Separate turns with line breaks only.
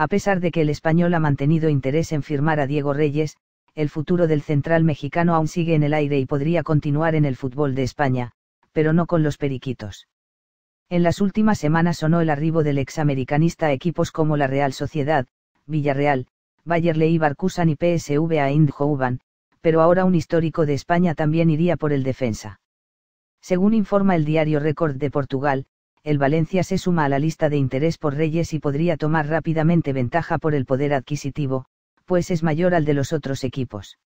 A pesar de que el español ha mantenido interés en firmar a Diego Reyes, el futuro del central mexicano aún sigue en el aire y podría continuar en el fútbol de España, pero no con los Periquitos. En las últimas semanas sonó el arribo del examericanista a equipos como la Real Sociedad, Villarreal, Bayer Leibar y PSV a Eindhoven, pero ahora un histórico de España también iría por el defensa. Según informa el diario Record de Portugal, el Valencia se suma a la lista de interés por Reyes y podría tomar rápidamente ventaja por el poder adquisitivo, pues es mayor al de los otros equipos.